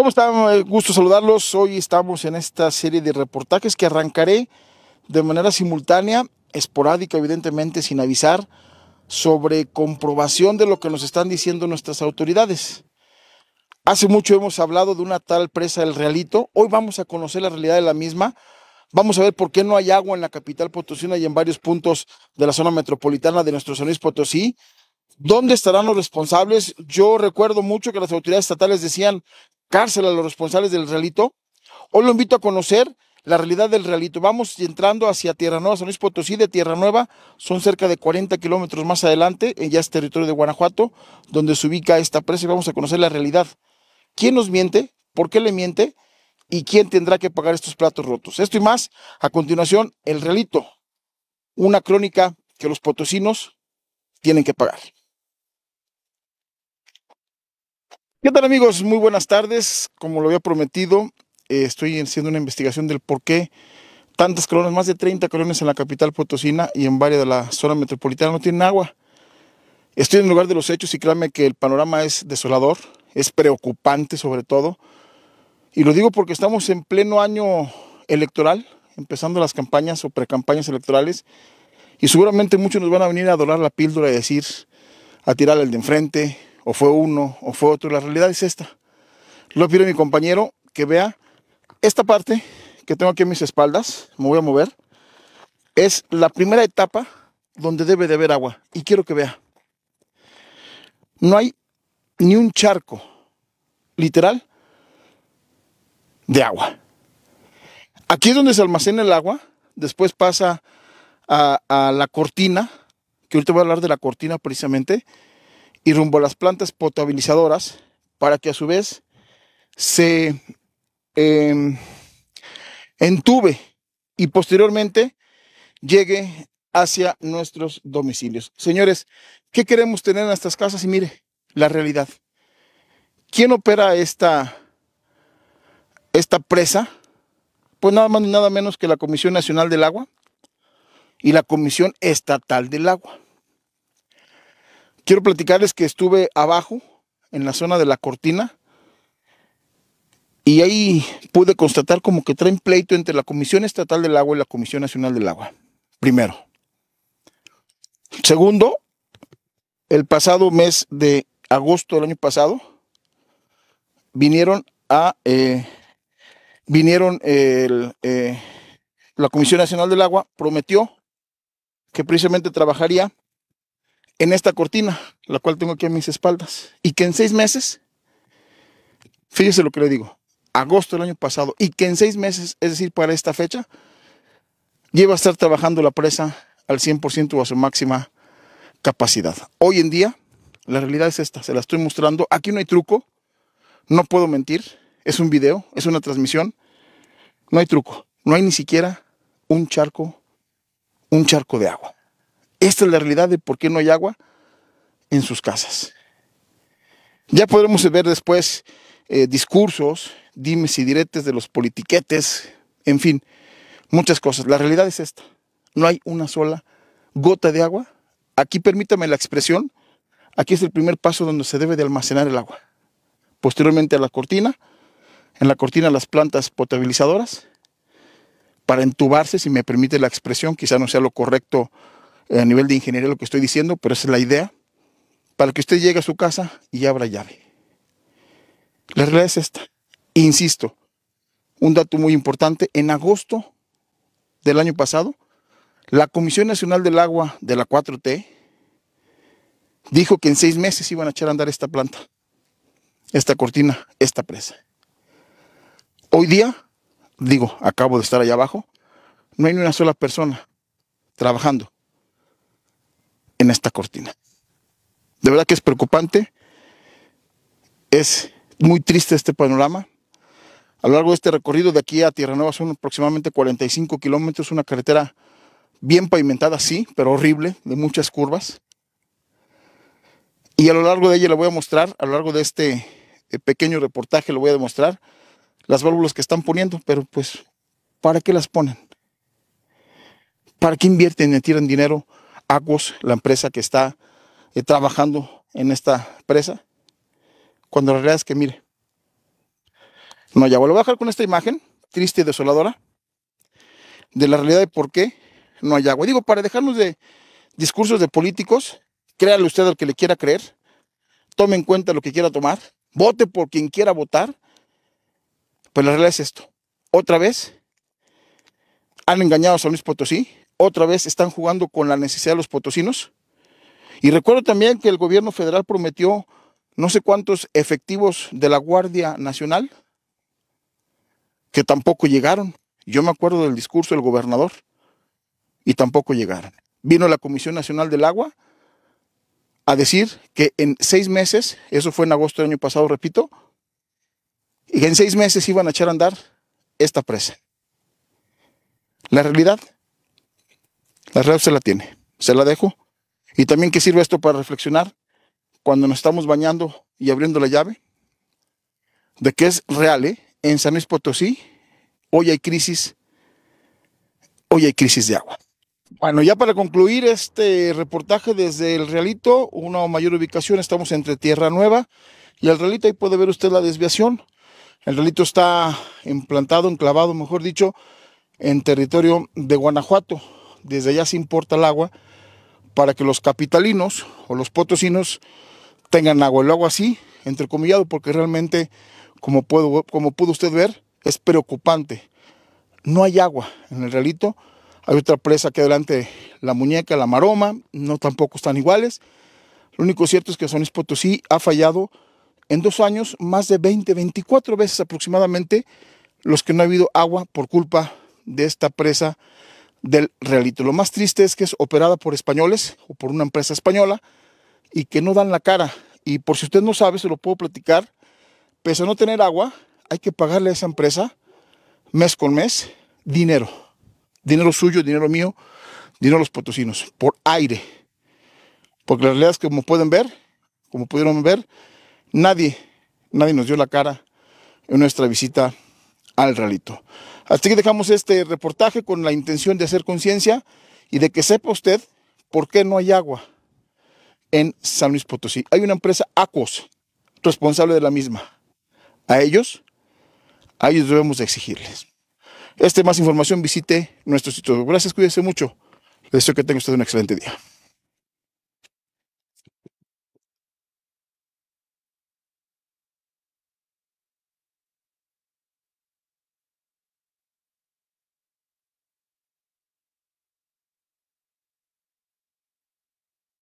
¿Cómo están? Eh, gusto saludarlos. Hoy estamos en esta serie de reportajes que arrancaré de manera simultánea, esporádica, evidentemente, sin avisar, sobre comprobación de lo que nos están diciendo nuestras autoridades. Hace mucho hemos hablado de una tal presa del Realito. Hoy vamos a conocer la realidad de la misma. Vamos a ver por qué no hay agua en la capital potosina y en varios puntos de la zona metropolitana de nuestro San Luis Potosí. ¿Dónde estarán los responsables? Yo recuerdo mucho que las autoridades estatales decían cárcel a los responsables del realito. Hoy lo invito a conocer la realidad del realito. Vamos entrando hacia Tierra Nueva, San Luis Potosí, de Tierra Nueva, son cerca de 40 kilómetros más adelante, eh, ya es territorio de Guanajuato, donde se ubica esta presa y vamos a conocer la realidad. ¿Quién nos miente? ¿Por qué le miente? ¿Y quién tendrá que pagar estos platos rotos? Esto y más, a continuación, el realito, una crónica que los potosinos tienen que pagar. ¿Qué tal amigos? Muy buenas tardes. Como lo había prometido, eh, estoy haciendo una investigación del por qué tantas colonias, más de 30 colonias en la capital potosina y en varias de la zona metropolitana no tienen agua. Estoy en lugar de los hechos y créanme que el panorama es desolador, es preocupante sobre todo. Y lo digo porque estamos en pleno año electoral, empezando las campañas o pre-campañas electorales y seguramente muchos nos van a venir a dorar la píldora y decir, a tirar al de enfrente, o fue uno, o fue otro, la realidad es esta. Lo pido a mi compañero que vea esta parte que tengo aquí en mis espaldas, me voy a mover, es la primera etapa donde debe de haber agua. Y quiero que vea, no hay ni un charco, literal, de agua. Aquí es donde se almacena el agua, después pasa a, a la cortina, que ahorita voy a hablar de la cortina precisamente, y rumbo a las plantas potabilizadoras para que a su vez se em, entube y posteriormente llegue hacia nuestros domicilios. Señores, ¿qué queremos tener en estas casas? Y mire, la realidad. ¿Quién opera esta, esta presa? Pues nada más ni nada menos que la Comisión Nacional del Agua y la Comisión Estatal del Agua. Quiero platicarles que estuve abajo, en la zona de la cortina, y ahí pude constatar como que traen pleito entre la Comisión Estatal del Agua y la Comisión Nacional del Agua. Primero. Segundo, el pasado mes de agosto del año pasado, vinieron a... Eh, vinieron eh, la Comisión Nacional del Agua, prometió que precisamente trabajaría en esta cortina, la cual tengo aquí a mis espaldas, y que en seis meses, fíjese lo que le digo, agosto del año pasado, y que en seis meses, es decir, para esta fecha, lleva a estar trabajando la presa al 100% o a su máxima capacidad. Hoy en día, la realidad es esta, se la estoy mostrando. Aquí no hay truco, no puedo mentir, es un video, es una transmisión, no hay truco, no hay ni siquiera un charco, un charco de agua. Esta es la realidad de por qué no hay agua en sus casas. Ya podremos ver después eh, discursos, dimes y diretes de los politiquetes, en fin, muchas cosas. La realidad es esta. No hay una sola gota de agua. Aquí permítame la expresión. Aquí es el primer paso donde se debe de almacenar el agua. Posteriormente a la cortina, en la cortina las plantas potabilizadoras para entubarse, si me permite la expresión, quizá no sea lo correcto a nivel de ingeniería lo que estoy diciendo, pero esa es la idea, para que usted llegue a su casa y abra llave. La realidad es esta. Insisto, un dato muy importante, en agosto del año pasado, la Comisión Nacional del Agua de la 4T dijo que en seis meses iban a echar a andar esta planta, esta cortina, esta presa. Hoy día, digo, acabo de estar allá abajo, no hay ni una sola persona trabajando en esta cortina. De verdad que es preocupante. Es muy triste este panorama. A lo largo de este recorrido de aquí a Tierra Nueva son aproximadamente 45 kilómetros, una carretera bien pavimentada, sí, pero horrible, de muchas curvas. Y a lo largo de ella le voy a mostrar, a lo largo de este eh, pequeño reportaje le voy a demostrar las válvulas que están poniendo, pero pues, ¿para qué las ponen? ¿Para qué invierten y tiran dinero Aquos, la empresa que está eh, trabajando en esta presa, cuando la realidad es que, mire, no, Lo voy a dejar con esta imagen triste y desoladora de la realidad de por qué no hay agua. Digo, para dejarnos de discursos de políticos, créale usted al que le quiera creer, tome en cuenta lo que quiera tomar, vote por quien quiera votar, pues la realidad es esto. Otra vez, han engañado a San Luis Potosí, otra vez están jugando con la necesidad de los potosinos. Y recuerdo también que el gobierno federal prometió no sé cuántos efectivos de la Guardia Nacional que tampoco llegaron. Yo me acuerdo del discurso del gobernador y tampoco llegaron. Vino la Comisión Nacional del Agua a decir que en seis meses, eso fue en agosto del año pasado, repito, y que en seis meses iban a echar a andar esta presa. La realidad la red se la tiene, se la dejo. Y también que sirve esto para reflexionar cuando nos estamos bañando y abriendo la llave, de que es real, ¿eh? en San Luis Potosí hoy hay crisis, hoy hay crisis de agua. Bueno, ya para concluir este reportaje desde el Realito, una mayor ubicación, estamos entre Tierra Nueva y el Realito, ahí puede ver usted la desviación. El Realito está implantado, enclavado, mejor dicho, en territorio de Guanajuato desde allá se importa el agua para que los capitalinos o los potosinos tengan agua. El agua así, entrecomillado, porque realmente, como, puedo, como pudo usted ver, es preocupante. No hay agua en el realito. Hay otra presa que adelante, la muñeca, la maroma, no tampoco están iguales. Lo único cierto es que San Luis Potosí ha fallado en dos años más de 20, 24 veces aproximadamente los que no ha habido agua por culpa de esta presa del realito. Lo más triste es que es operada por españoles o por una empresa española y que no dan la cara. Y por si usted no sabe, se lo puedo platicar, pese a no tener agua, hay que pagarle a esa empresa mes con mes dinero. Dinero suyo, dinero mío, dinero de los potosinos, por aire. Porque la realidad es que como pueden ver, como pudieron ver, nadie, nadie nos dio la cara en nuestra visita al ralito. Así que dejamos este reportaje con la intención de hacer conciencia y de que sepa usted por qué no hay agua en San Luis Potosí. Hay una empresa ACOS, responsable de la misma. A ellos, a ellos debemos exigirles. Este más información visite nuestro sitio. Gracias, cuídese mucho. Les deseo que tenga usted un excelente día.